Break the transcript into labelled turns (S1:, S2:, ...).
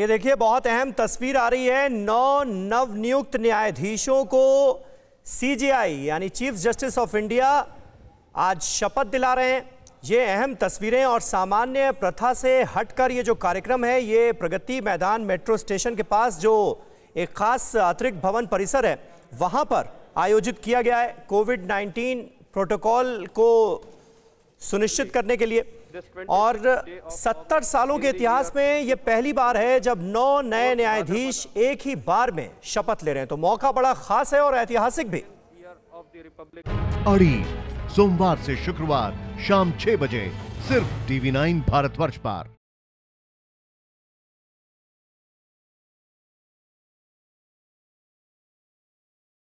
S1: ये देखिए बहुत अहम तस्वीर आ रही है नौ नव नियुक्त न्यायाधीशों को सीजीआई यानी चीफ जस्टिस ऑफ इंडिया आज शपथ दिला रहे हैं ये अहम तस्वीरें और सामान्य प्रथा से हटकर ये जो कार्यक्रम है ये प्रगति मैदान मेट्रो स्टेशन के पास जो एक खास अतिरिक्त भवन परिसर है वहां पर आयोजित किया गया है कोविड 19 प्रोटोकॉल को सुनिश्चित करने के लिए और 70 सालों के इतिहास में यह पहली बार है जब नौ नए न्यायाधीश एक ही बार में शपथ ले रहे हैं तो मौका बड़ा खास है और ऐतिहासिक
S2: भी अड़ी सोमवार से शुक्रवार शाम छह बजे सिर्फ टीवी नाइन भारतवर्ष पर